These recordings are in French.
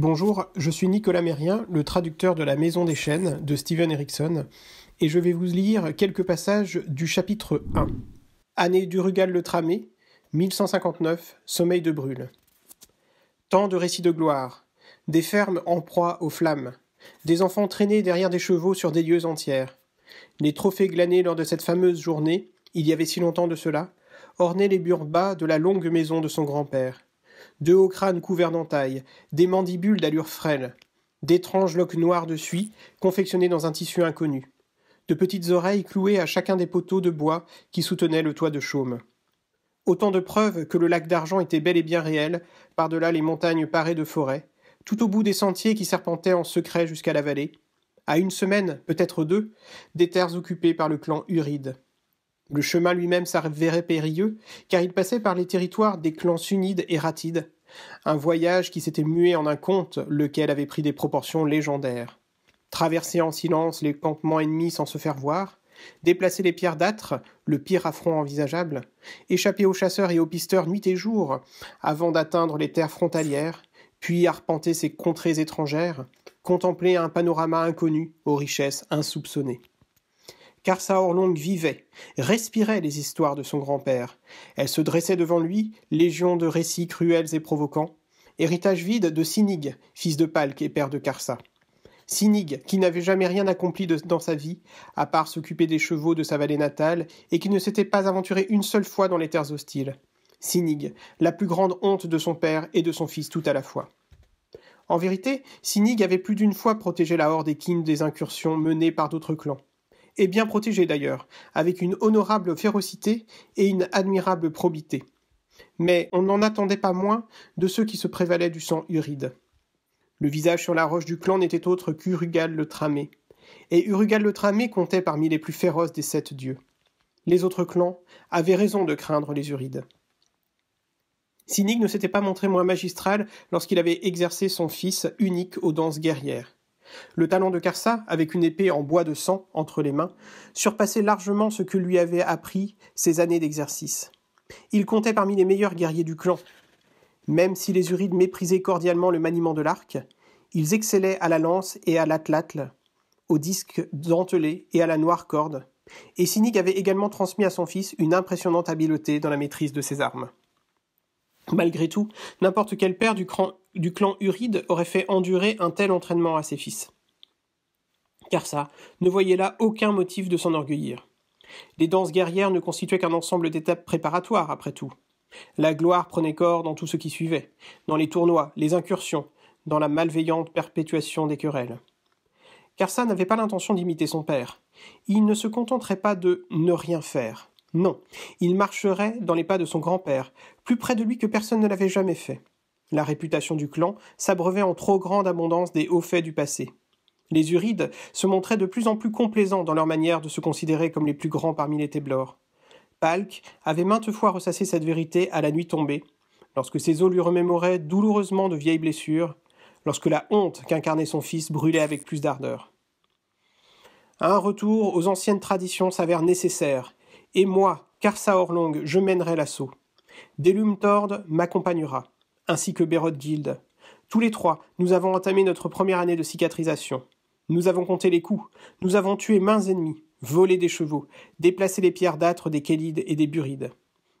Bonjour, je suis Nicolas Mérien, le traducteur de La Maison des Chênes de Steven Erickson, et je vais vous lire quelques passages du chapitre 1. Année du Rugal le Tramé, 1159, Sommeil de Brûle. Tant de récits de gloire, des fermes en proie aux flammes, des enfants traînés derrière des chevaux sur des lieux entiers. Les trophées glanés lors de cette fameuse journée, il y avait si longtemps de cela, ornaient les murs bas de la longue maison de son grand-père deux hauts crânes couverts d'entailles, des mandibules d'allure frêle, d'étranges loques noires de suie confectionnées dans un tissu inconnu, de petites oreilles clouées à chacun des poteaux de bois qui soutenaient le toit de chaume. Autant de preuves que le lac d'argent était bel et bien réel, par-delà les montagnes parées de forêts, tout au bout des sentiers qui serpentaient en secret jusqu'à la vallée, à une semaine, peut-être deux, des terres occupées par le clan Uride. Le chemin lui-même s'avérait périlleux, car il passait par les territoires des clans sunnides et ratides, un voyage qui s'était mué en un conte, lequel avait pris des proportions légendaires. Traverser en silence les campements ennemis sans se faire voir, déplacer les pierres d'âtre, le pire affront envisageable, échapper aux chasseurs et aux pisteurs nuit et jour, avant d'atteindre les terres frontalières, puis arpenter ces contrées étrangères, contempler un panorama inconnu aux richesses insoupçonnées car Orlong vivait, respirait les histoires de son grand-père. Elle se dressait devant lui, légion de récits cruels et provoquants, héritage vide de Sinig, fils de Palk et père de Karsa. Sinig, qui n'avait jamais rien accompli dans sa vie, à part s'occuper des chevaux de sa vallée natale, et qui ne s'était pas aventuré une seule fois dans les terres hostiles. Sinig, la plus grande honte de son père et de son fils tout à la fois. En vérité, Sinig avait plus d'une fois protégé la horde équine des incursions menées par d'autres clans et bien protégé d'ailleurs, avec une honorable férocité et une admirable probité. Mais on n'en attendait pas moins de ceux qui se prévalaient du sang uride. Le visage sur la roche du clan n'était autre qu'Urugal le Tramé, et Urugal le Tramé comptait parmi les plus féroces des sept dieux. Les autres clans avaient raison de craindre les Urides. Cynique ne s'était pas montré moins magistral lorsqu'il avait exercé son fils unique aux danses guerrières. Le talent de Karsa, avec une épée en bois de sang entre les mains, surpassait largement ce que lui avaient appris ses années d'exercice. Il comptait parmi les meilleurs guerriers du clan. Même si les Urides méprisaient cordialement le maniement de l'arc, ils excellaient à la lance et à l'atlatl, au disque dentelé et à la noire corde, et Sinig avait également transmis à son fils une impressionnante habileté dans la maîtrise de ses armes. Malgré tout, n'importe quel père du, clan Uride aurait fait endurer un tel entraînement à ses fils. ça ne voyait là aucun motif de s'enorgueillir. Les danses guerrières ne constituaient qu'un ensemble d'étapes préparatoires, après tout. La gloire prenait corps dans tout ce qui suivait, dans les tournois, les incursions, dans la malveillante perpétuation des querelles. Carsa n'avait pas l'intention d'imiter son père. Il ne se contenterait pas de ne rien faire. Non, il marcherait dans les pas de son grand-père, plus près de lui que personne ne l'avait jamais fait. La réputation du clan s'abreuvait en trop grande abondance des hauts faits du passé. Les Urides se montraient de plus en plus complaisants dans leur manière de se considérer comme les plus grands parmi les Téblors. Palk avait maintes fois ressassé cette vérité à la nuit tombée, lorsque ses os lui remémoraient douloureusement de vieilles blessures, lorsque la honte qu'incarnait son fils brûlait avec plus d'ardeur. Un retour aux anciennes traditions s'avère nécessaire, et moi, Karsa Orlong, je mènerai l'assaut. Delum m'accompagnera, ainsi que Bérod Tous les trois, nous avons entamé notre première année de cicatrisation. Nous avons compté les coups, nous avons tué mains ennemies, volé des chevaux, déplacé les pierres d'âtre des Kélides et des Burides.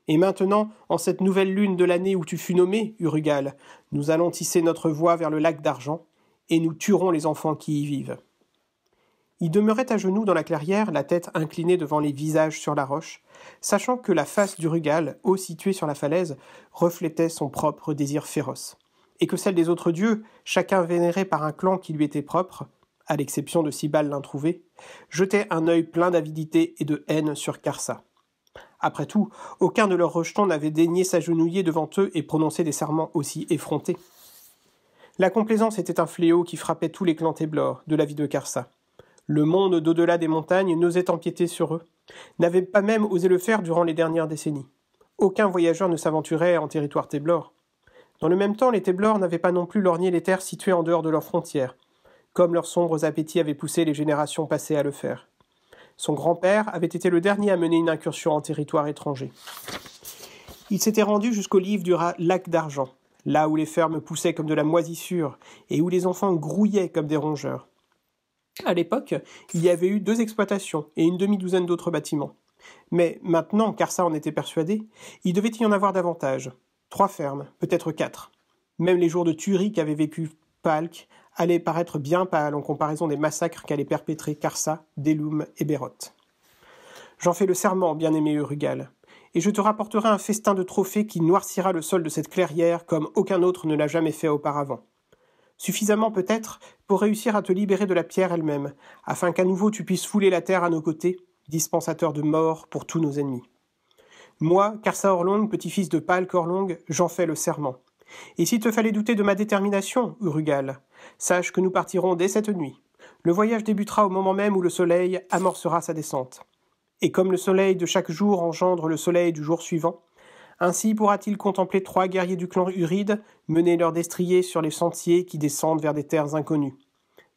Et maintenant, en cette nouvelle lune de l'année où tu fus nommé, Urugal, nous allons tisser notre voie vers le lac d'argent, et nous tuerons les enfants qui y vivent. Il demeurait à genoux dans la clairière, la tête inclinée devant les visages sur la roche, sachant que la face du rugal, haut située sur la falaise, reflétait son propre désir féroce, et que celle des autres dieux, chacun vénéré par un clan qui lui était propre, à l'exception de Sibal l'introuvé, jetait un œil plein d'avidité et de haine sur Carsa. Après tout, aucun de leurs rejetons n'avait daigné s'agenouiller devant eux et prononcer des serments aussi effrontés. La complaisance était un fléau qui frappait tous les clans téblors de la vie de Carsa. Le monde d'au-delà des montagnes n'osait empiéter sur eux, n'avait pas même osé le faire durant les dernières décennies. Aucun voyageur ne s'aventurait en territoire Téblor. Dans le même temps, les Téblors n'avaient pas non plus lorgné les terres situées en dehors de leurs frontières, comme leurs sombres appétits avaient poussé les générations passées à le faire. Son grand-père avait été le dernier à mener une incursion en territoire étranger. Il s'était rendu jusqu'au livre du lac d'argent, là où les fermes poussaient comme de la moisissure et où les enfants grouillaient comme des rongeurs. À l'époque, il y avait eu deux exploitations et une demi-douzaine d'autres bâtiments. Mais maintenant, car en était persuadé, il devait y en avoir davantage. Trois fermes, peut-être quatre. Même les jours de tuerie qu'avait vécu Palk allaient paraître bien pâles en comparaison des massacres qu'allaient perpétrer Karsa, Deloum et Béroth. J'en fais le serment, bien-aimé Urugal, et je te rapporterai un festin de trophées qui noircira le sol de cette clairière comme aucun autre ne l'a jamais fait auparavant suffisamment peut-être pour réussir à te libérer de la pierre elle-même, afin qu'à nouveau tu puisses fouler la terre à nos côtés, dispensateur de mort pour tous nos ennemis. Moi, Carsa Orlong, petit-fils de Pâle Corlong, j'en fais le serment. Et s'il te fallait douter de ma détermination, Urugal, sache que nous partirons dès cette nuit. Le voyage débutera au moment même où le soleil amorcera sa descente. Et comme le soleil de chaque jour engendre le soleil du jour suivant, ainsi pourra-t-il contempler trois guerriers du clan Uride mener leurs destriers sur les sentiers qui descendent vers des terres inconnues.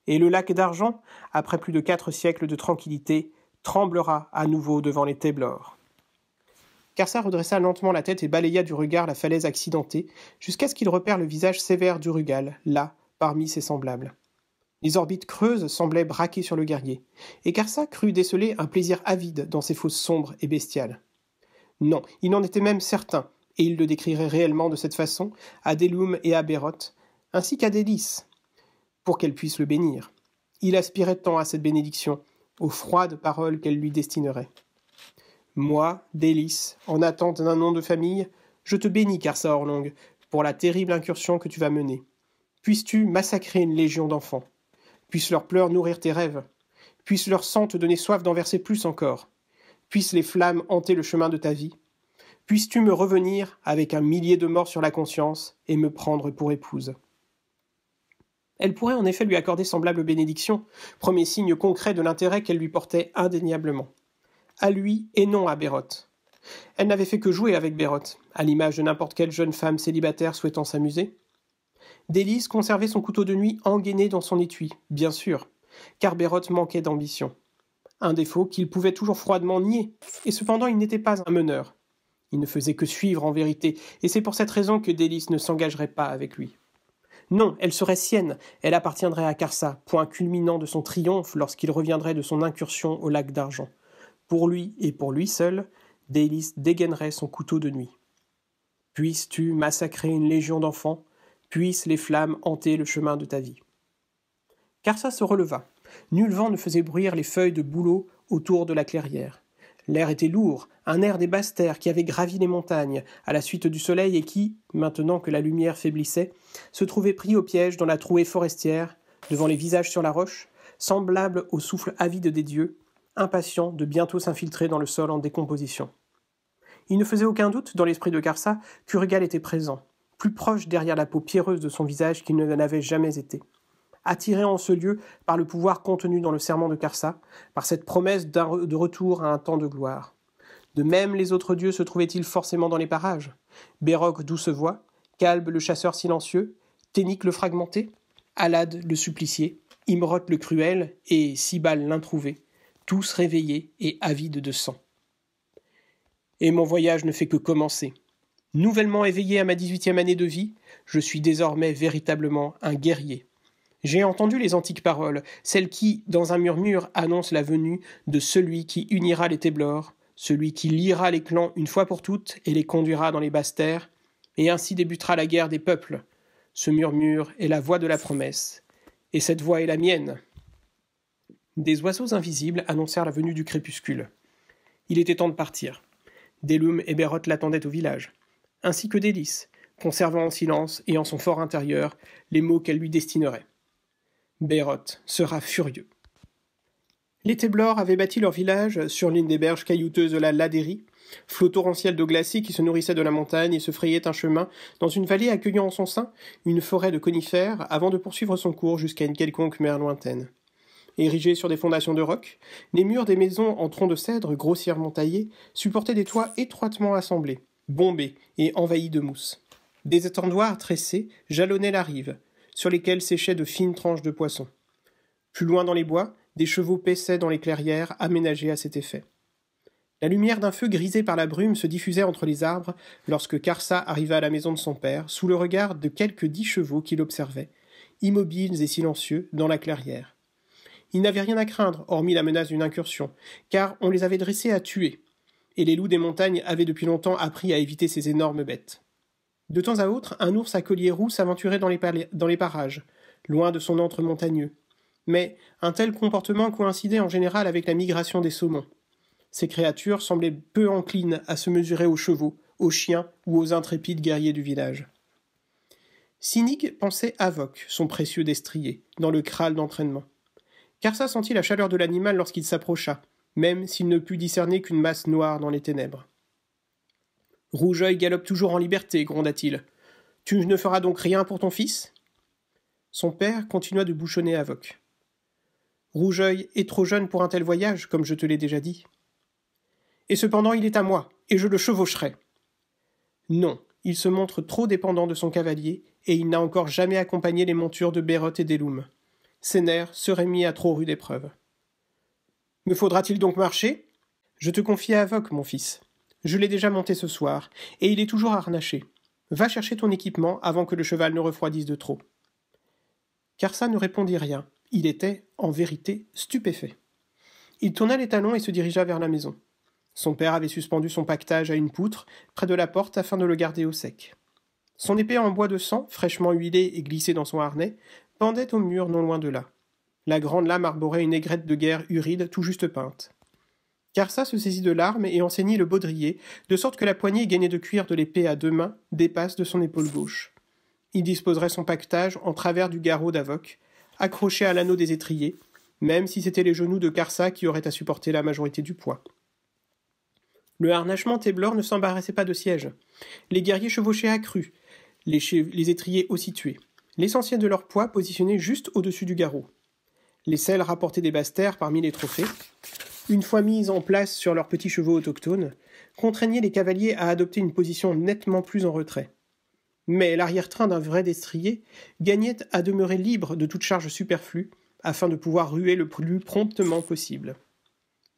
Et le lac d'argent, après plus de quatre siècles de tranquillité, tremblera à nouveau devant les Téblors. Carsa redressa lentement la tête et balaya du regard la falaise accidentée, jusqu'à ce qu'il repère le visage sévère du Rugal, là, parmi ses semblables. Les orbites creuses semblaient braquer sur le guerrier, et Carsa crut déceler un plaisir avide dans ces fosses sombres et bestiales. Non, il en était même certain, et il le décrirait réellement de cette façon à Delum et à Béroth, ainsi qu'à Délice, pour qu'elle puisse le bénir. Il aspirait tant à cette bénédiction, aux froides paroles qu'elle lui destinerait. Moi, Délice, en attente d'un nom de famille, je te bénis, Carsa Orlong, pour la terrible incursion que tu vas mener. Puisses-tu massacrer une légion d'enfants Puissent leurs pleurs nourrir tes rêves Puissent leur sang te donner soif d'en verser plus encore Puissent les flammes hanter le chemin de ta vie. Puisses-tu me revenir avec un millier de morts sur la conscience et me prendre pour épouse. Elle pourrait en effet lui accorder semblable bénédiction, premier signe concret de l'intérêt qu'elle lui portait indéniablement. À lui et non à Bérotte. Elle n'avait fait que jouer avec Bérotte, à l'image de n'importe quelle jeune femme célibataire souhaitant s'amuser. Délice conservait son couteau de nuit engainé dans son étui, bien sûr, car Bérotte manquait d'ambition un défaut qu'il pouvait toujours froidement nier. Et cependant, il n'était pas un meneur. Il ne faisait que suivre en vérité, et c'est pour cette raison que Délis ne s'engagerait pas avec lui. Non, elle serait sienne, elle appartiendrait à Carsa, point culminant de son triomphe lorsqu'il reviendrait de son incursion au lac d'argent. Pour lui et pour lui seul, Délis dégainerait son couteau de nuit. Puisses-tu massacrer une légion d'enfants Puissent les flammes hanter le chemin de ta vie. Carsa se releva. Nul vent ne faisait bruire les feuilles de bouleau autour de la clairière. L'air était lourd, un air des basses terres qui avait gravi les montagnes à la suite du soleil et qui, maintenant que la lumière faiblissait, se trouvait pris au piège dans la trouée forestière, devant les visages sur la roche, semblable au souffle avide des dieux, impatient de bientôt s'infiltrer dans le sol en décomposition. Il ne faisait aucun doute, dans l'esprit de Carsa, qu'Urgal était présent, plus proche derrière la peau pierreuse de son visage qu'il ne l'avait jamais été attirés en ce lieu par le pouvoir contenu dans le serment de Karsa, par cette promesse de retour à un temps de gloire. De même, les autres dieux se trouvaient-ils forcément dans les parages Béroc, douce voix, Calbe, le chasseur silencieux, Ténic, le fragmenté, Alad, le supplicié, Imroth, le cruel, et Sibal, l'introuvé, tous réveillés et avides de sang. Et mon voyage ne fait que commencer. Nouvellement éveillé à ma dix-huitième année de vie, je suis désormais véritablement un guerrier. J'ai entendu les antiques paroles, celles qui, dans un murmure, annoncent la venue de celui qui unira les Téblors, celui qui liera les clans une fois pour toutes et les conduira dans les basses terres, et ainsi débutera la guerre des peuples. Ce murmure est la voix de la promesse, et cette voix est la mienne. Des oiseaux invisibles annoncèrent la venue du crépuscule. Il était temps de partir. Delum et Bérotte l'attendaient au village, ainsi que Délice, conservant en silence et en son fort intérieur les mots qu'elle lui destinerait. Bérot sera furieux. Les Téblors avaient bâti leur village sur l'une des berges caillouteuses de la Ladérie, flot torrentiel de glacée qui se nourrissait de la montagne et se frayait un chemin dans une vallée accueillant en son sein une forêt de conifères avant de poursuivre son cours jusqu'à une quelconque mer lointaine. Érigés sur des fondations de roc, les murs des maisons en troncs de cèdre grossièrement taillés supportaient des toits étroitement assemblés, bombés et envahis de mousse. Des étendoirs tressés jalonnaient la rive, sur lesquels séchaient de fines tranches de poisson. Plus loin dans les bois, des chevaux paissaient dans les clairières aménagées à cet effet. La lumière d'un feu grisé par la brume se diffusait entre les arbres lorsque Carsa arriva à la maison de son père, sous le regard de quelques dix chevaux qui l'observaient, immobiles et silencieux, dans la clairière. Ils n'avaient rien à craindre, hormis la menace d'une incursion, car on les avait dressés à tuer, et les loups des montagnes avaient depuis longtemps appris à éviter ces énormes bêtes. De temps à autre, un ours à collier roux s'aventurait dans, les parages, loin de son antre montagneux. Mais un tel comportement coïncidait en général avec la migration des saumons. Ces créatures semblaient peu enclines à se mesurer aux chevaux, aux chiens ou aux intrépides guerriers du village. Cynique pensait Avoque son précieux destrier, dans le kraal d'entraînement. Carsa sentit la chaleur de l'animal lorsqu'il s'approcha, même s'il ne put discerner qu'une masse noire dans les ténèbres. Rougeuil galope toujours en liberté, gronda-t-il. Tu ne feras donc rien pour ton fils Son père continua de bouchonner à Voc Rougeuil est trop jeune pour un tel voyage, comme je te l'ai déjà dit. Et cependant, il est à moi, et je le chevaucherai. Non, il se montre trop dépendant de son cavalier, et il n'a encore jamais accompagné les montures de Bérotte et d'Eloum. Ses nerfs seraient mis à trop rude épreuve. Me faudra-t-il donc marcher Je te confie à Avoque, mon fils. Je l'ai déjà monté ce soir, et il est toujours harnaché. Va chercher ton équipement avant que le cheval ne refroidisse de trop. Carsa ne répondit rien. Il était, en vérité, stupéfait. Il tourna les talons et se dirigea vers la maison. Son père avait suspendu son pactage à une poutre, près de la porte, afin de le garder au sec. Son épée en bois de sang, fraîchement huilée et glissée dans son harnais, pendait au mur non loin de là. La grande lame arborait une aigrette de guerre uride tout juste peinte. Carsa se saisit de l'arme et enseignit le baudrier, de sorte que la poignée gainée de cuir de l'épée à deux mains dépasse de son épaule gauche. Il disposerait son pactage en travers du garrot d'avoc, accroché à l'anneau des étriers, même si c'était les genoux de Carsa qui auraient à supporter la majorité du poids. Le harnachement Téblor ne s'embarrassait pas de siège. Les guerriers chevauchaient à cru, les, étriers aussi tués, l'essentiel de leur poids positionné juste au-dessus du garrot. Les selles rapportaient des terres parmi les trophées, une fois mises en place sur leurs petits chevaux autochtones, contraignaient les cavaliers à adopter une position nettement plus en retrait. Mais l'arrière-train d'un vrai destrier gagnait à demeurer libre de toute charge superflue, afin de pouvoir ruer le plus promptement possible.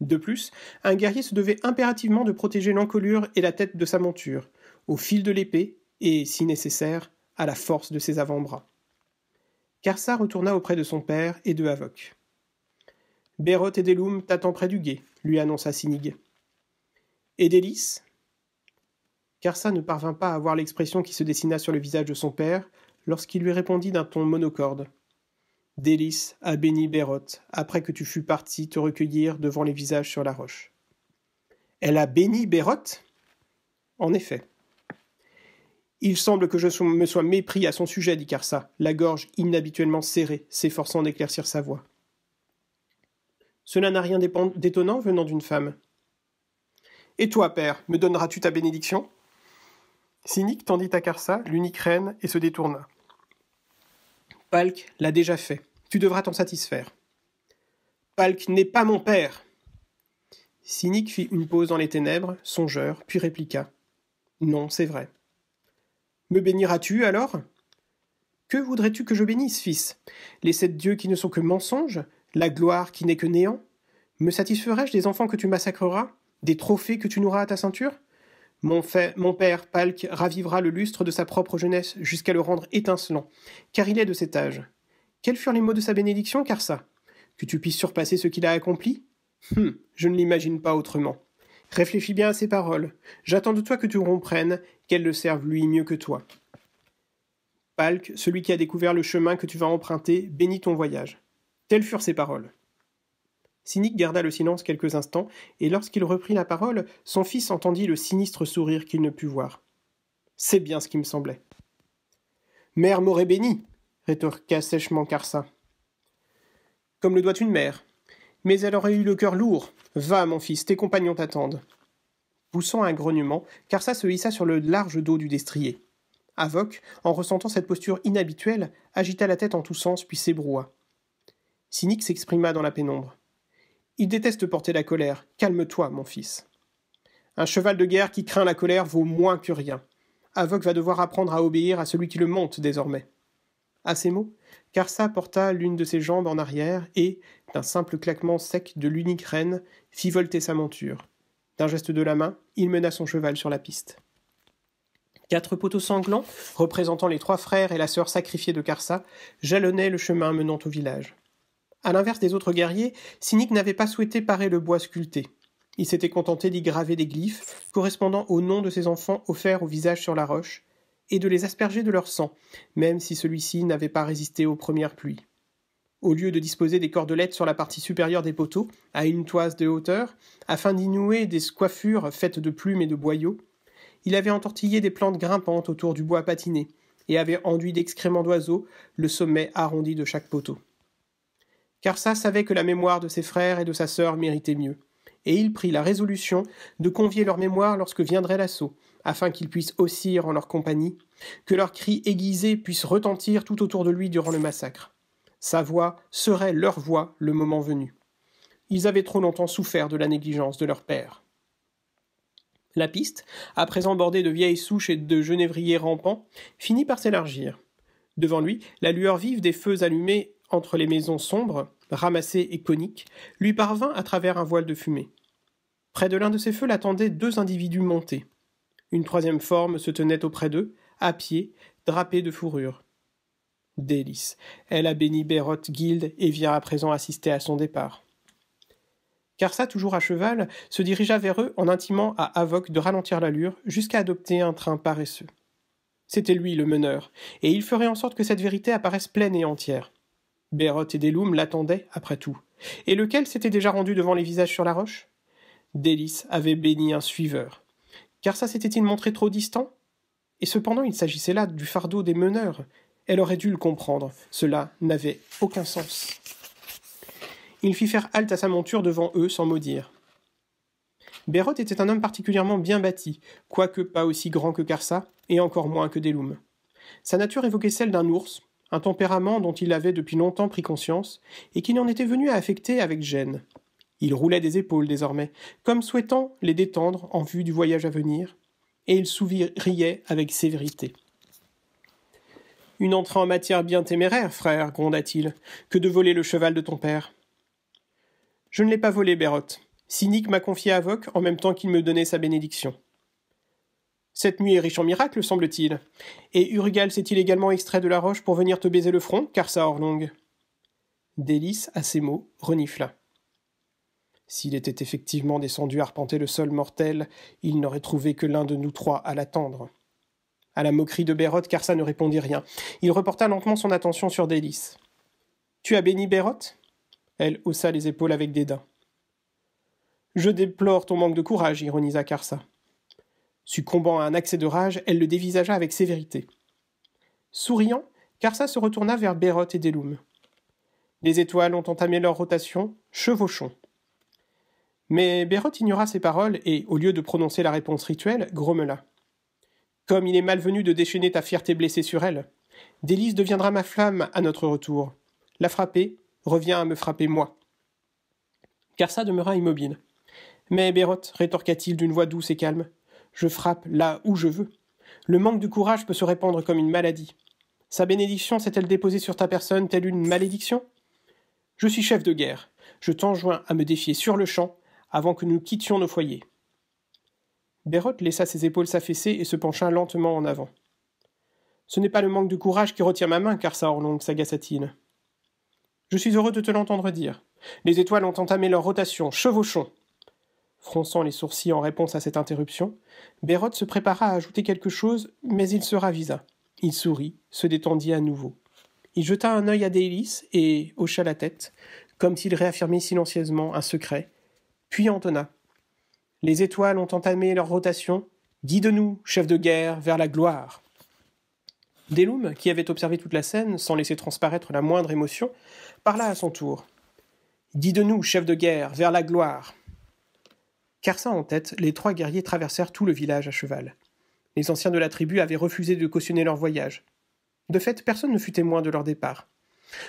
De plus, un guerrier se devait impérativement de protéger l'encolure et la tête de sa monture, au fil de l'épée et, si nécessaire, à la force de ses avant-bras. Karsa retourna auprès de son père et de Havoc. Bérotte et Deloum t'attendent près du guet », lui annonça Sinig. Et Délice Carsa ne parvint pas à voir l'expression qui se dessina sur le visage de son père lorsqu'il lui répondit d'un ton monocorde. Délice a béni Bérotte après que tu fus parti te recueillir devant les visages sur la roche. Elle a béni Bérotte En effet. Il semble que je me sois mépris à son sujet, dit Carsa, la gorge inhabituellement serrée, s'efforçant d'éclaircir sa voix. Cela n'a rien d'étonnant venant d'une femme. Et toi, père, me donneras-tu ta bénédiction Cynique tendit à Carsa l'unique reine et se détourna. Palk l'a déjà fait. Tu devras t'en satisfaire. Palk n'est pas mon père Cynique fit une pause dans les ténèbres, songeur, puis répliqua Non, c'est vrai. Me béniras-tu alors Que voudrais-tu que je bénisse, fils Les sept dieux qui ne sont que mensonges la gloire qui n'est que néant Me satisferai-je des enfants que tu massacreras Des trophées que tu noueras à ta ceinture mon, père, Palk, ravivra le lustre de sa propre jeunesse jusqu'à le rendre étincelant, car il est de cet âge. Quels furent les mots de sa bénédiction, car Que tu puisses surpasser ce qu'il a accompli Hum, je ne l'imagine pas autrement. Réfléchis bien à ces paroles. J'attends de toi que tu comprennes qu'elles le servent lui mieux que toi. Palk, celui qui a découvert le chemin que tu vas emprunter, bénit ton voyage. Telles furent ses paroles. Cynique garda le silence quelques instants, et lorsqu'il reprit la parole, son fils entendit le sinistre sourire qu'il ne put voir. C'est bien ce qui me semblait. Mère m'aurait béni, rétorqua sèchement Carsa, Comme le doit une mère. Mais elle aurait eu le cœur lourd. Va, mon fils, tes compagnons t'attendent. Poussant un grognement, Carsa se hissa sur le large dos du destrier. Avoc, en ressentant cette posture inhabituelle, agita la tête en tous sens puis s'ébroua. Cynique s'exprima dans la pénombre. Il déteste porter la colère. Calme-toi, mon fils. Un cheval de guerre qui craint la colère vaut moins que rien. Avoc va devoir apprendre à obéir à celui qui le monte désormais. À ces mots, Carsa porta l'une de ses jambes en arrière et, d'un simple claquement sec de l'unique reine, fit volter sa monture. D'un geste de la main, il mena son cheval sur la piste. Quatre poteaux sanglants, représentant les trois frères et la sœur sacrifiés de Carsa, jalonnaient le chemin menant au village. À l'inverse des autres guerriers, Cynique n'avait pas souhaité parer le bois sculpté. Il s'était contenté d'y graver des glyphes correspondant aux noms de ses enfants offerts au visage sur la roche, et de les asperger de leur sang, même si celui-ci n'avait pas résisté aux premières pluies. Au lieu de disposer des cordelettes sur la partie supérieure des poteaux, à une toise de hauteur, afin d'y nouer des coiffures faites de plumes et de boyaux, il avait entortillé des plantes grimpantes autour du bois patiné, et avait enduit d'excréments d'oiseaux le sommet arrondi de chaque poteau car ça savait que la mémoire de ses frères et de sa sœur méritait mieux. Et il prit la résolution de convier leur mémoire lorsque viendrait l'assaut, afin qu'ils puissent osciller en leur compagnie, que leurs cris aiguisés puissent retentir tout autour de lui durant le massacre. Sa voix serait leur voix le moment venu. Ils avaient trop longtemps souffert de la négligence de leur père. La piste, à présent bordée de vieilles souches et de genévriers rampants, finit par s'élargir. Devant lui, la lueur vive des feux allumés entre les maisons sombres ramassé et conique, lui parvint à travers un voile de fumée. Près de l'un de ces feux l'attendaient deux individus montés. Une troisième forme se tenait auprès d'eux, à pied, drapée de fourrure. Délice. Elle a béni Bérotte Guild et vient à présent assister à son départ. Carsa, toujours à cheval, se dirigea vers eux en intimant à Havoc de ralentir l'allure jusqu'à adopter un train paresseux. C'était lui le meneur, et il ferait en sorte que cette vérité apparaisse pleine et entière. Bérotte et Deloum l'attendaient, après tout. Et lequel s'était déjà rendu devant les visages sur la roche Délice avait béni un suiveur. Car ça s'était-il montré trop distant Et cependant, il s'agissait là du fardeau des meneurs. Elle aurait dû le comprendre. Cela n'avait aucun sens. Il fit faire halte à sa monture devant eux sans maudire. Bérot était un homme particulièrement bien bâti, quoique pas aussi grand que Carsa, et encore moins que Deloum. Sa nature évoquait celle d'un ours, un tempérament dont il avait depuis longtemps pris conscience, et qui n'en était venu à affecter avec gêne. Il roulait des épaules désormais, comme souhaitant les détendre en vue du voyage à venir, et il souriait avec sévérité. Une entrée en matière bien téméraire, frère, gronda-t-il, que de voler le cheval de ton père. Je ne l'ai pas volé, Bérotte. Cynique m'a confié à Vogue en même temps qu'il me donnait sa bénédiction. Cette nuit est riche en miracles, semble-t-il. Et Urugal s'est-il également extrait de la roche pour venir te baiser le front, car ça Délice, à ces mots, renifla. S'il était effectivement descendu arpenter le sol mortel, il n'aurait trouvé que l'un de nous trois à l'attendre. À la moquerie de Bérotte, Carsa ne répondit rien. Il reporta lentement son attention sur Délice. Tu as béni Bérotte Elle haussa les épaules avec dédain. Je déplore ton manque de courage, ironisa Succombant à un accès de rage, elle le dévisagea avec sévérité. Souriant, Carsa se retourna vers Bérotte et Deloum. Les étoiles ont entamé leur rotation, chevauchons. Mais Bérotte ignora ses paroles et, au lieu de prononcer la réponse rituelle, grommela. Comme il est malvenu de déchaîner ta fierté blessée sur elle. Délice deviendra ma flamme à notre retour. La frapper revient à me frapper moi. Carsa demeura immobile. Mais Bérotte, rétorqua-t-il d'une voix douce et calme, je frappe là où je veux. Le manque de courage peut se répandre comme une maladie. Sa bénédiction s'est-elle déposée sur ta personne telle une malédiction Je suis chef de guerre. Je t'enjoins à me défier sur le champ avant que nous quittions nos foyers. Bérotte laissa ses épaules s'affaisser et se pencha lentement en avant. Ce n'est pas le manque de courage qui retient ma main, car ça Orlong, longue t Je suis heureux de te l'entendre dire. Les étoiles ont entamé leur rotation, chevauchons fronçant les sourcils en réponse à cette interruption, Bérotte se prépara à ajouter quelque chose, mais il se ravisa. Il sourit, se détendit à nouveau. Il jeta un œil à Délis et hocha la tête, comme s'il réaffirmait silencieusement un secret, puis entonna. Les étoiles ont entamé leur rotation. de nous chef de guerre, vers la gloire. Déloum, qui avait observé toute la scène sans laisser transparaître la moindre émotion, parla à son tour. de nous chef de guerre, vers la gloire. Car en tête, les trois guerriers traversèrent tout le village à cheval. Les anciens de la tribu avaient refusé de cautionner leur voyage. De fait, personne ne fut témoin de leur départ.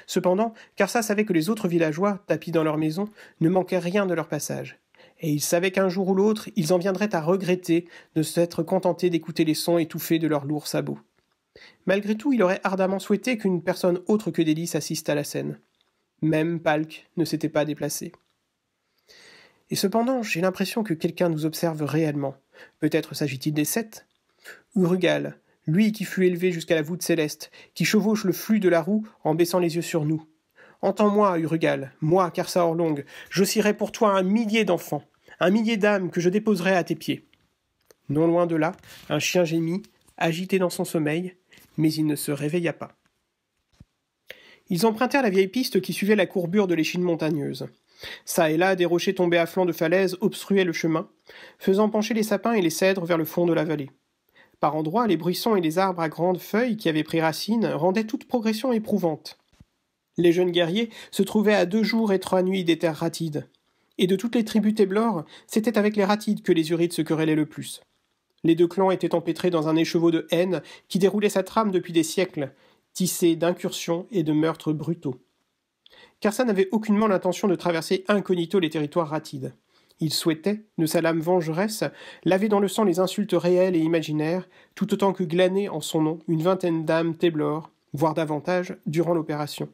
Cependant, Karsa savait que les autres villageois, tapis dans leur maison, ne manquaient rien de leur passage. Et il savait qu'un jour ou l'autre, ils en viendraient à regretter de s'être contentés d'écouter les sons étouffés de leurs lourds sabots. Malgré tout, il aurait ardemment souhaité qu'une personne autre que Délice assiste à la scène. Même Palk ne s'était pas déplacé. Et cependant, j'ai l'impression que quelqu'un nous observe réellement. Peut-être s'agit-il des sept Urugal, lui qui fut élevé jusqu'à la voûte céleste, qui chevauche le flux de la roue en baissant les yeux sur nous. Entends-moi, Urugal, moi, Longue, Orlong, serai pour toi un millier d'enfants, un millier d'âmes que je déposerai à tes pieds. Non loin de là, un chien gémit, agité dans son sommeil, mais il ne se réveilla pas. Ils empruntèrent la vieille piste qui suivait la courbure de l'échine montagneuse. Ça et là, des rochers tombés à flanc de falaise obstruaient le chemin, faisant pencher les sapins et les cèdres vers le fond de la vallée. Par endroits, les bruissons et les arbres à grandes feuilles qui avaient pris racine rendaient toute progression éprouvante. Les jeunes guerriers se trouvaient à deux jours et trois nuits des terres ratides. Et de toutes les tribus téblores, c'était avec les ratides que les Urides se querellaient le plus. Les deux clans étaient empêtrés dans un écheveau de haine qui déroulait sa trame depuis des siècles, tissé d'incursions et de meurtres brutaux. Car ça n'avait aucunement l'intention de traverser incognito les territoires ratides. Il souhaitait, de sa lame vengeresse, laver dans le sang les insultes réelles et imaginaires, tout autant que glaner en son nom une vingtaine d'âmes téblores, voire davantage, durant l'opération.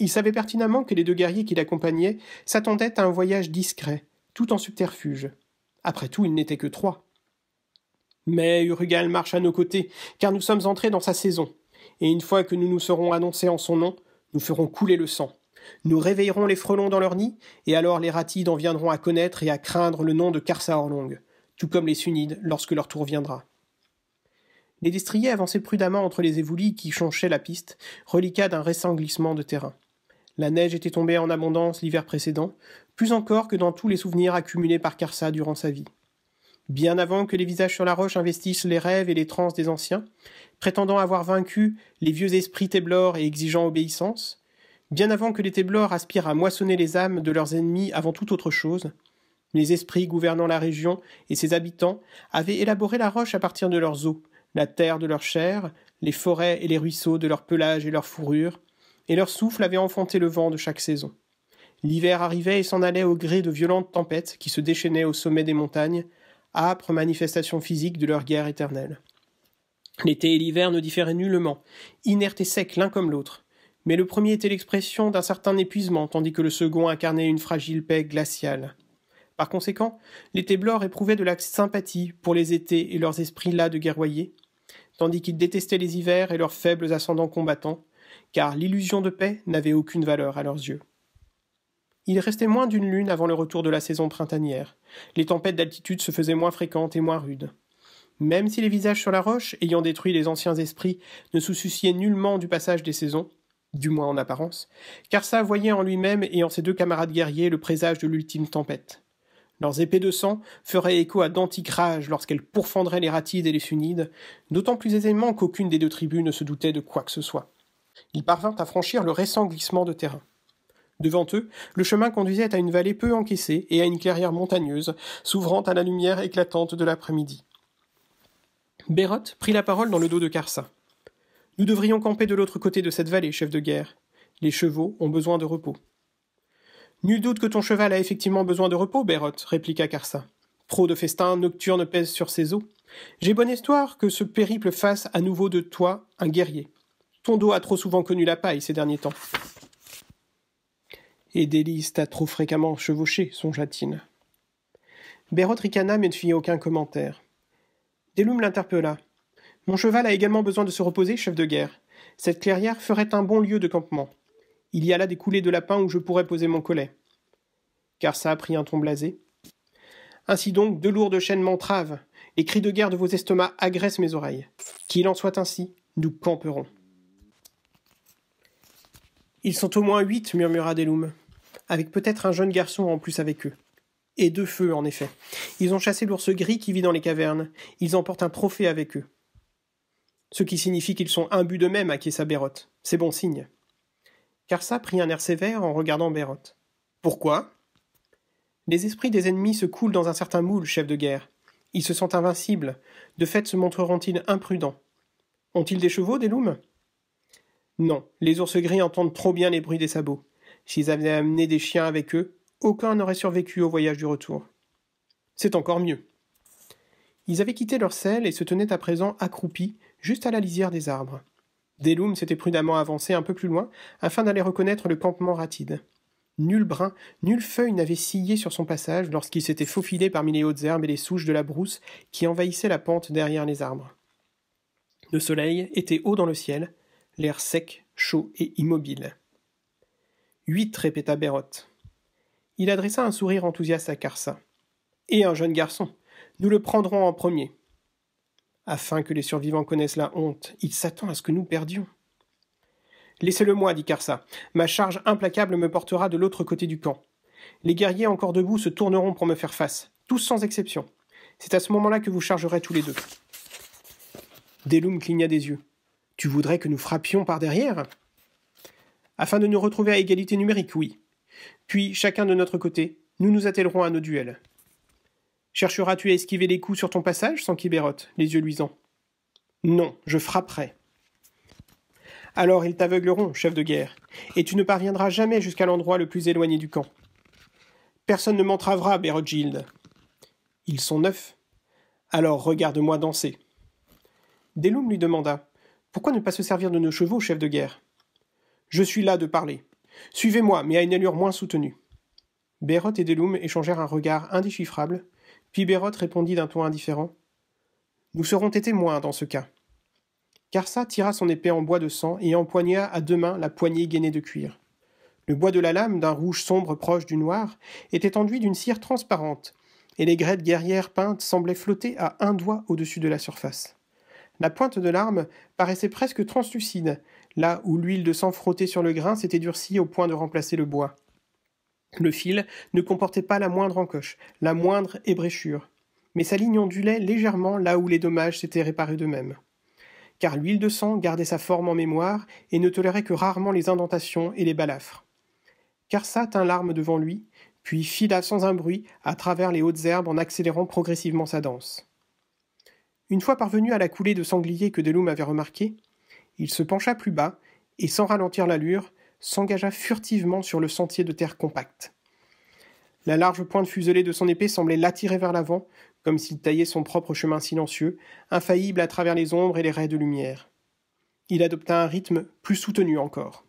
Il savait pertinemment que les deux guerriers qui l'accompagnaient s'attendaient à un voyage discret, tout en subterfuge. Après tout, ils n'étaient que trois. Mais Urugal marche à nos côtés, car nous sommes entrés dans sa saison, et une fois que nous nous serons annoncés en son nom, nous ferons couler le sang. Nous réveillerons les frelons dans leur nid, et alors les ratides en viendront à connaître et à craindre le nom de Orlong, tout comme les Sunnides lorsque leur tour viendra. Les destriers avançaient prudemment entre les évoulis qui jonchaient la piste, reliquat d'un récent glissement de terrain. La neige était tombée en abondance l'hiver précédent, plus encore que dans tous les souvenirs accumulés par Karsa durant sa vie. Bien avant que les visages sur la roche investissent les rêves et les transes des anciens, prétendant avoir vaincu les vieux esprits téblors et exigeant obéissance, Bien avant que les Téblors aspirent à moissonner les âmes de leurs ennemis avant toute autre chose, les esprits gouvernant la région et ses habitants avaient élaboré la roche à partir de leurs os, la terre de leur chair, les forêts et les ruisseaux de leur pelage et leur fourrure, et leur souffle avait enfanté le vent de chaque saison. L'hiver arrivait et s'en allait au gré de violentes tempêtes qui se déchaînaient au sommet des montagnes, âpres manifestations physiques de leur guerre éternelle. L'été et l'hiver ne différaient nullement, inertes et secs l'un comme l'autre. Mais le premier était l'expression d'un certain épuisement, tandis que le second incarnait une fragile paix glaciale. Par conséquent, les Téblors éprouvaient de la sympathie pour les étés et leurs esprits las de guerroyer, tandis qu'ils détestaient les hivers et leurs faibles ascendants combattants, car l'illusion de paix n'avait aucune valeur à leurs yeux. Il restait moins d'une lune avant le retour de la saison printanière. Les tempêtes d'altitude se faisaient moins fréquentes et moins rudes. Même si les visages sur la roche, ayant détruit les anciens esprits, ne se souciaient nullement du passage des saisons, du moins en apparence, Carsa voyait en lui-même et en ses deux camarades guerriers le présage de l'ultime tempête. Leurs épées de sang feraient écho à d'antiques rages lorsqu'elles pourfendraient les ratides et les sunnides, d'autant plus aisément qu'aucune des deux tribus ne se doutait de quoi que ce soit. Ils parvinrent à franchir le récent glissement de terrain. Devant eux, le chemin conduisait à une vallée peu encaissée et à une clairière montagneuse, s'ouvrant à la lumière éclatante de l'après-midi. Bérotte prit la parole dans le dos de Carsa. Nous devrions camper de l'autre côté de cette vallée, chef de guerre. Les chevaux ont besoin de repos. Nul doute que ton cheval a effectivement besoin de repos, Bérotte, répliqua Carsa. Trop de festins nocturnes pèsent sur ses os. J'ai bonne histoire que ce périple fasse à nouveau de toi un guerrier. Ton dos a trop souvent connu la paille ces derniers temps. Et Délice t'a trop fréquemment chevauché, songea-t-il. Bérotte ricana mais ne fit aucun commentaire. Delum l'interpella. Mon cheval a également besoin de se reposer, chef de guerre. Cette clairière ferait un bon lieu de campement. Il y a là des coulées de lapins où je pourrais poser mon collet. Car a pris un ton blasé. Ainsi donc, deux lourdes chaînes m'entravent. et cris de guerre de vos estomacs agressent mes oreilles. Qu'il en soit ainsi, nous camperons. Ils sont au moins huit, murmura Deloum, avec peut-être un jeune garçon en plus avec eux. Et deux feux, en effet. Ils ont chassé l'ours gris qui vit dans les cavernes. Ils emportent un trophée avec eux ce qui signifie qu'ils sont imbus d'eux-mêmes, acquiesça Bérotte. C'est bon signe. Carça prit un air sévère en regardant Bérotte. Pourquoi Les esprits des ennemis se coulent dans un certain moule, chef de guerre. Ils se sentent invincibles. De fait, se montreront-ils imprudents Ont-ils des chevaux, des loups ?»« Non, les ours gris entendent trop bien les bruits des sabots. S'ils avaient amené des chiens avec eux, aucun n'aurait survécu au voyage du retour. C'est encore mieux. Ils avaient quitté leur selle et se tenaient à présent accroupis, juste à la lisière des arbres. Déloum s'était prudemment avancé un peu plus loin, afin d'aller reconnaître le campement ratide. Nul brin, nulle feuille n'avait scié sur son passage lorsqu'il s'était faufilé parmi les hautes herbes et les souches de la brousse qui envahissaient la pente derrière les arbres. Le soleil était haut dans le ciel, l'air sec, chaud et immobile. Huit, répéta Bérotte. Il adressa un sourire enthousiaste à Carsin. Et un jeune garçon. Nous le prendrons en premier. Afin que les survivants connaissent la honte, il s'attend à ce que nous perdions. Laissez-le moi, dit Carsa. Ma charge implacable me portera de l'autre côté du camp. Les guerriers encore debout se tourneront pour me faire face, tous sans exception. C'est à ce moment-là que vous chargerez tous les deux. Delum cligna des yeux. Tu voudrais que nous frappions par derrière Afin de nous retrouver à égalité numérique, oui. Puis, chacun de notre côté, nous nous attellerons à nos duels. Chercheras-tu à esquiver les coups sur ton passage sans Bérotte, les yeux luisants Non, je frapperai. Alors ils t'aveugleront, chef de guerre, et tu ne parviendras jamais jusqu'à l'endroit le plus éloigné du camp. Personne ne m'entravera, Gild. »« Ils sont neufs. Alors regarde-moi danser. Delum lui demanda Pourquoi ne pas se servir de nos chevaux, chef de guerre Je suis là de parler. Suivez-moi, mais à une allure moins soutenue. Bérotte et Delum échangèrent un regard indéchiffrable, puis répondit d'un ton indifférent. Nous serons tes témoins dans ce cas. Carsa tira son épée en bois de sang et empoigna à deux mains la poignée gainée de cuir. Le bois de la lame, d'un rouge sombre proche du noir, était enduit d'une cire transparente, et les grêtes guerrières peintes semblaient flotter à un doigt au-dessus de la surface. La pointe de l'arme paraissait presque translucide, là où l'huile de sang frottée sur le grain s'était durcie au point de remplacer le bois. Le fil ne comportait pas la moindre encoche, la moindre ébréchure, mais sa ligne ondulait légèrement là où les dommages s'étaient réparés d'eux-mêmes. Car l'huile de sang gardait sa forme en mémoire et ne tolérait que rarement les indentations et les balafres. Carsa tint l'arme devant lui, puis fila sans un bruit à travers les hautes herbes en accélérant progressivement sa danse. Une fois parvenu à la coulée de sangliers que Deloum avait remarquée, il se pencha plus bas et, sans ralentir l'allure, s'engagea furtivement sur le sentier de terre compacte. La large pointe fuselée de son épée semblait l'attirer vers l'avant, comme s'il taillait son propre chemin silencieux, infaillible à travers les ombres et les raies de lumière. Il adopta un rythme plus soutenu encore.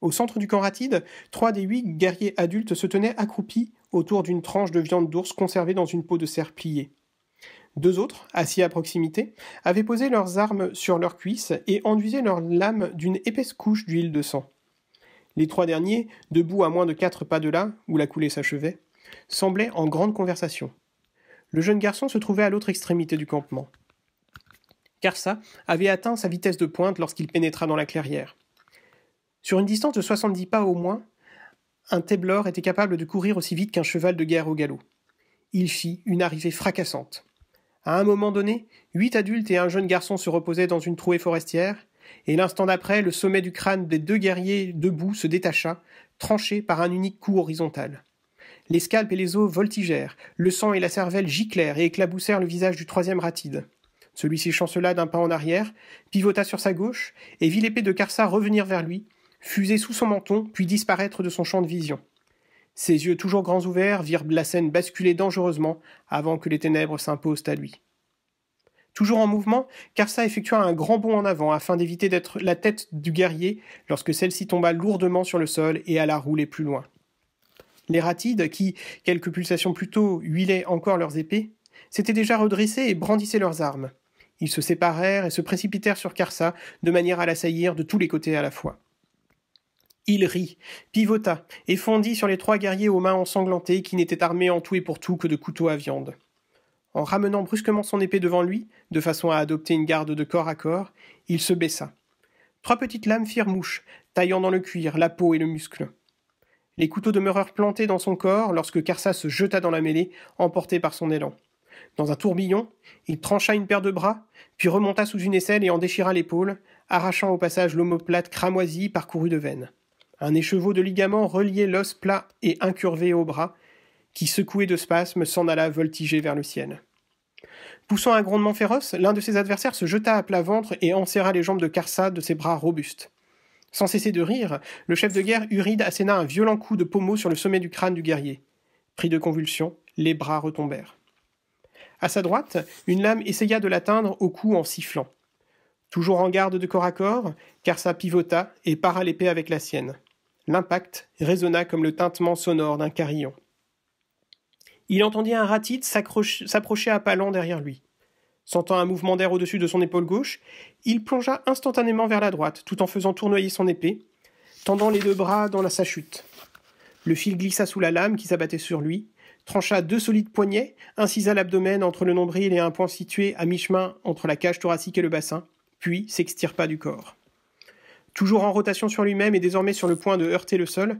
Au centre du camp ratide, trois des huit guerriers adultes se tenaient accroupis autour d'une tranche de viande d'ours conservée dans une peau de cerf pliée. Deux autres, assis à proximité, avaient posé leurs armes sur leurs cuisses et enduisaient leurs lames d'une épaisse couche d'huile de sang. Les trois derniers, debout à moins de quatre pas de là, où la coulée s'achevait, semblaient en grande conversation. Le jeune garçon se trouvait à l'autre extrémité du campement. Carsa avait atteint sa vitesse de pointe lorsqu'il pénétra dans la clairière. Sur une distance de soixante-dix pas au moins, un Teblor était capable de courir aussi vite qu'un cheval de guerre au galop. Il fit une arrivée fracassante. À un moment donné, huit adultes et un jeune garçon se reposaient dans une trouée forestière, et l'instant d'après, le sommet du crâne des deux guerriers debout se détacha, tranché par un unique coup horizontal. Les scalpes et les os voltigèrent, le sang et la cervelle giclèrent et éclaboussèrent le visage du troisième ratide. Celui-ci chancela d'un pas en arrière, pivota sur sa gauche, et vit l'épée de Carsa revenir vers lui, fuser sous son menton, puis disparaître de son champ de vision. Ses yeux toujours grands ouverts virent la scène basculer dangereusement avant que les ténèbres s'imposent à lui. Toujours en mouvement, Karsa effectua un grand bond en avant afin d'éviter d'être la tête du guerrier lorsque celle-ci tomba lourdement sur le sol et alla rouler plus loin. Les ratides, qui, quelques pulsations plus tôt, huilaient encore leurs épées, s'étaient déjà redressés et brandissaient leurs armes. Ils se séparèrent et se précipitèrent sur Karsa de manière à l'assaillir de tous les côtés à la fois. Il rit, pivota, et fondit sur les trois guerriers aux mains ensanglantées qui n'étaient armés en tout et pour tout que de couteaux à viande. En ramenant brusquement son épée devant lui, de façon à adopter une garde de corps à corps, il se baissa. Trois petites lames firent mouche, taillant dans le cuir, la peau et le muscle. Les couteaux demeurèrent plantés dans son corps lorsque Karsa se jeta dans la mêlée, emporté par son élan. Dans un tourbillon, il trancha une paire de bras, puis remonta sous une aisselle et en déchira l'épaule, arrachant au passage l'omoplate cramoisie parcourue de veines. Un écheveau de ligaments reliait l'os plat et incurvé au bras, qui, secoué de spasmes, s'en alla voltiger vers le ciel. Poussant un grondement féroce, l'un de ses adversaires se jeta à plat ventre et enserra les jambes de Karsa de ses bras robustes. Sans cesser de rire, le chef de guerre Uride asséna un violent coup de pommeau sur le sommet du crâne du guerrier. Pris de convulsion, les bras retombèrent. À sa droite, une lame essaya de l'atteindre au cou en sifflant. Toujours en garde de corps à corps, Karsa pivota et para l'épée avec la sienne. L'impact résonna comme le tintement sonore d'un carillon. Il entendit un ratite s'approcher à pas lents derrière lui. Sentant un mouvement d'air au-dessus de son épaule gauche, il plongea instantanément vers la droite, tout en faisant tournoyer son épée, tendant les deux bras dans la, sa chute. Le fil glissa sous la lame qui s'abattait sur lui, trancha deux solides poignets, incisa l'abdomen entre le nombril et un point situé à mi-chemin entre la cage thoracique et le bassin, puis s'extirpa du corps. Toujours en rotation sur lui-même et désormais sur le point de heurter le sol,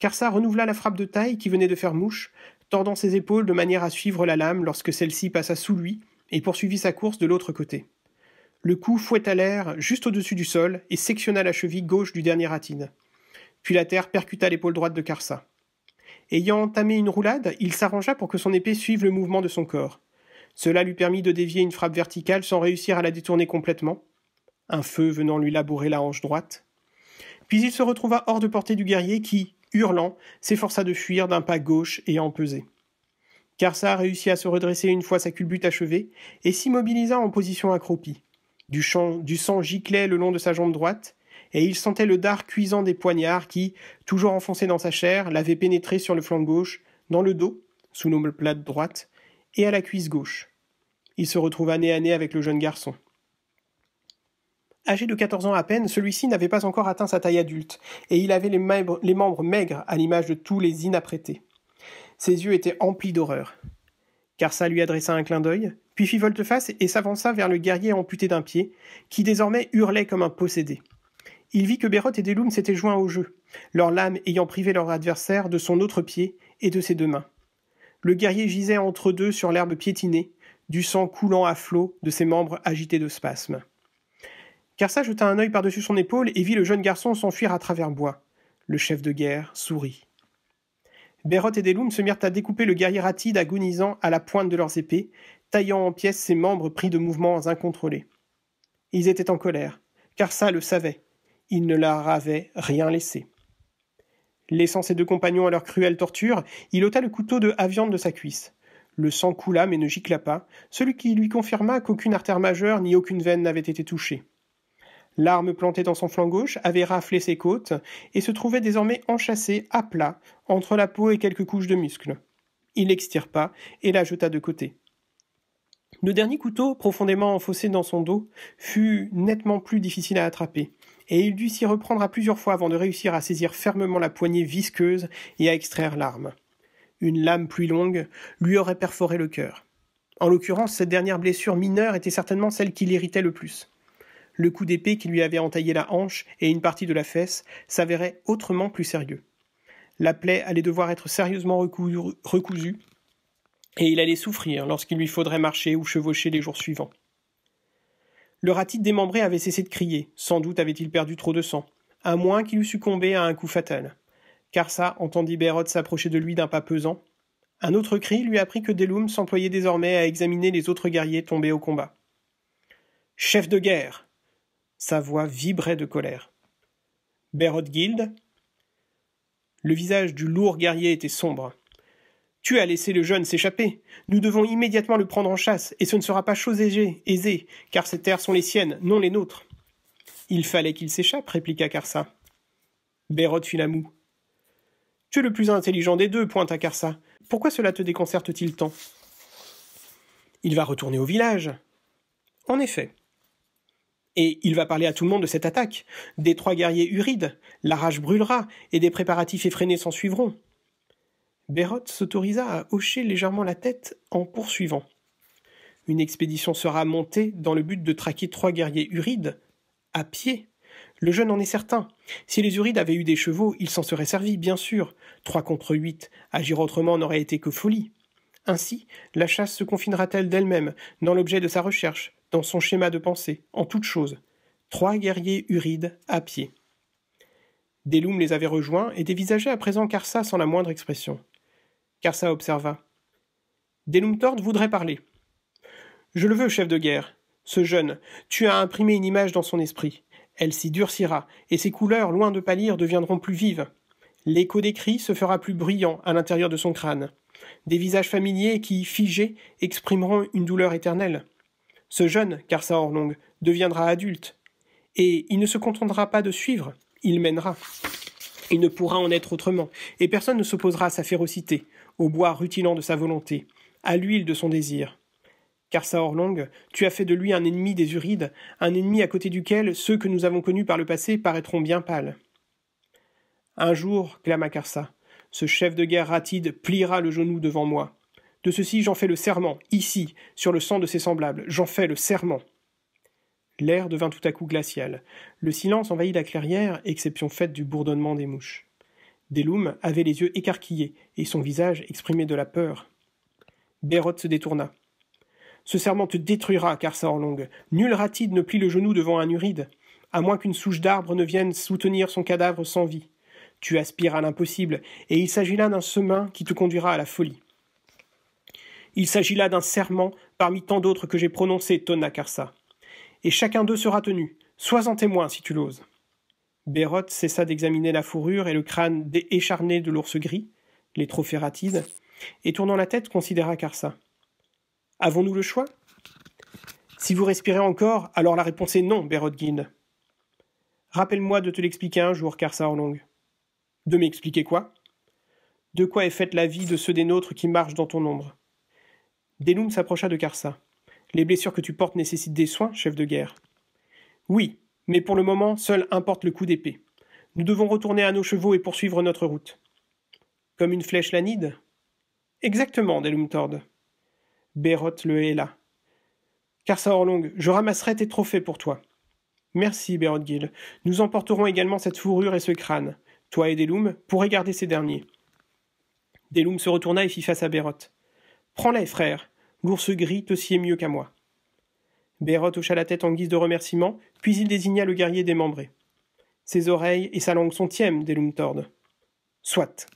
Karsa renouvela la frappe de taille qui venait de faire mouche, tordant ses épaules de manière à suivre la lame lorsque celle-ci passa sous lui et poursuivit sa course de l'autre côté. Le coup fouetta l'air juste au-dessus du sol et sectionna la cheville gauche du dernier Atine. Puis la terre percuta l'épaule droite de Carsa. Ayant entamé une roulade, il s'arrangea pour que son épée suive le mouvement de son corps. Cela lui permit de dévier une frappe verticale sans réussir à la détourner complètement, un feu venant lui labourer la hanche droite. Puis il se retrouva hors de portée du guerrier qui, hurlant, s'efforça de fuir d'un pas gauche et empesé. Carsa réussit à se redresser une fois sa culbute achevée et s'immobilisa en position accroupie. Du, du sang giclait le long de sa jambe droite, et il sentait le dard cuisant des poignards qui, toujours enfoncés dans sa chair, l'avaient pénétré sur le flanc gauche, dans le dos, sous plate droite, et à la cuisse gauche. Il se retrouva nez à nez avec le jeune garçon. Âgé de quatorze ans à peine, celui-ci n'avait pas encore atteint sa taille adulte, et il avait les, membres, maigres à l'image de tous les inapprêtés. Ses yeux étaient emplis d'horreur. Carsa lui adressa un clin d'œil, puis fit volte-face et s'avança vers le guerrier amputé d'un pied, qui désormais hurlait comme un possédé. Il vit que Bérotte et Deloum s'étaient joints au jeu, leurs lames ayant privé leur adversaire de son autre pied et de ses deux mains. Le guerrier gisait entre deux sur l'herbe piétinée, du sang coulant à flots de ses membres agités de spasmes. Karsa jeta un œil par-dessus son épaule et vit le jeune garçon s'enfuir à travers bois. Le chef de guerre sourit. Bérotte et Deloum se mirent à découper le guerrier atide agonisant à la pointe de leurs épées, taillant en pièces ses membres pris de mouvements incontrôlés. Ils étaient en colère, car le savait. Il ne leur avait rien laissé. Laissant ses deux compagnons à leur cruelle torture, il ôta le couteau de viande de sa cuisse. Le sang coula mais ne gicla pas, celui qui lui confirma qu'aucune artère majeure ni aucune veine n'avait été touchée. L'arme plantée dans son flanc gauche avait raflé ses côtes et se trouvait désormais enchâssée à plat entre la peau et quelques couches de muscles. Il l'extirpa et la jeta de côté. Le dernier couteau, profondément enfoncé dans son dos, fut nettement plus difficile à attraper, et il dut s'y reprendre à plusieurs fois avant de réussir à saisir fermement la poignée visqueuse et à extraire l'arme. Une lame plus longue lui aurait perforé le cœur. En l'occurrence, cette dernière blessure mineure était certainement celle qui l'irritait le plus le coup d'épée qui lui avait entaillé la hanche et une partie de la fesse s'avérait autrement plus sérieux. La plaie allait devoir être sérieusement recousue, et il allait souffrir lorsqu'il lui faudrait marcher ou chevaucher les jours suivants. Le ratite démembré avait cessé de crier, sans doute avait-il perdu trop de sang, à moins qu'il eût succombé à un coup fatal. ça, entendit Bérode s'approcher de lui d'un pas pesant. Un autre cri lui apprit que Deloum s'employait désormais à examiner les autres guerriers tombés au combat. Chef de guerre sa voix vibrait de colère. Guild Le visage du lourd guerrier était sombre. Tu as laissé le jeune s'échapper. Nous devons immédiatement le prendre en chasse, et ce ne sera pas chose aisée, car ces terres sont les siennes, non les nôtres. Il fallait qu'il s'échappe, répliqua Carsa. Bérod fit la moue. Tu es le plus intelligent des deux, pointa Carsa. Pourquoi cela te déconcerte-t-il tant Il va retourner au village. En effet, et il va parler à tout le monde de cette attaque. Des trois guerriers urides, la rage brûlera, et des préparatifs effrénés s'en suivront. Béroth s'autorisa à hocher légèrement la tête en poursuivant. Une expédition sera montée dans le but de traquer trois guerriers urides, à pied. Le jeune en est certain. Si les urides avaient eu des chevaux, ils s'en seraient servis, bien sûr. Trois contre huit, agir autrement n'aurait été que folie. Ainsi, la chasse se confinera-t-elle d'elle-même, dans l'objet de sa recherche, dans son schéma de pensée, en toute chose, trois guerriers Hurides à pied. Deloum les avait rejoints et dévisageait à présent Carsa sans la moindre expression. Carsa observa. Deloum Tord voudrait parler. Je le veux, chef de guerre. Ce jeune, tu as imprimé une image dans son esprit. Elle s'y durcira, et ses couleurs, loin de pâlir, deviendront plus vives. L'écho des cris se fera plus brillant à l'intérieur de son crâne. Des visages familiers qui, figés, exprimeront une douleur éternelle. Ce jeune, Karsa Orlong, deviendra adulte, et il ne se contentera pas de suivre, il mènera. Il ne pourra en être autrement, et personne ne s'opposera à sa férocité, au bois rutilant de sa volonté, à l'huile de son désir. Karsa Orlong, tu as fait de lui un ennemi des Urides, un ennemi à côté duquel ceux que nous avons connus par le passé paraîtront bien pâles. Un jour, clama Karsa, ce chef de guerre ratide pliera le genou devant moi. De ceci j'en fais le serment, ici, sur le sang de ses semblables, j'en fais le serment. L'air devint tout à coup glacial. Le silence envahit la clairière, exception faite du bourdonnement des mouches. Deloum avait les yeux écarquillés et son visage exprimait de la peur. Bérotte se détourna. Ce serment te détruira, car ça en longue. Nul ratide ne plie le genou devant un uride, à moins qu'une souche d'arbre ne vienne soutenir son cadavre sans vie. Tu aspires à l'impossible, et il s'agit là d'un chemin qui te conduira à la folie. Il s'agit là d'un serment parmi tant d'autres que j'ai prononcé, Tona Karsa. Et chacun d'eux sera tenu. Sois en témoin, si tu l'oses. Bérot cessa d'examiner la fourrure et le crâne écharné de l'ours gris, les trophées et tournant la tête, considéra Karsa. Avons-nous le choix Si vous respirez encore, alors la réponse est non, Bérot Rappelle-moi de te l'expliquer un jour, Karsa Orlong. De m'expliquer quoi De quoi est faite la vie de ceux des nôtres qui marchent dans ton ombre Delhomme s'approcha de Karsa. « Les blessures que tu portes nécessitent des soins, chef de guerre. Oui, mais pour le moment, seul importe le coup d'épée. Nous devons retourner à nos chevaux et poursuivre notre route. Comme une flèche lanide Exactement, délum Tord. Bérot le héla. Carsa Orlong, je ramasserai tes trophées pour toi. Merci, Bérotte Nous emporterons également cette fourrure et ce crâne. Toi et Delum pourrez garder ces derniers. Delum se retourna et fit face à Bérotte. Prends-les, frère. L'ours gris te sied mieux qu'à moi. Bérot hocha la tête en guise de remerciement, puis il désigna le guerrier démembré. Ses oreilles et sa langue sont tièmes, des Soit.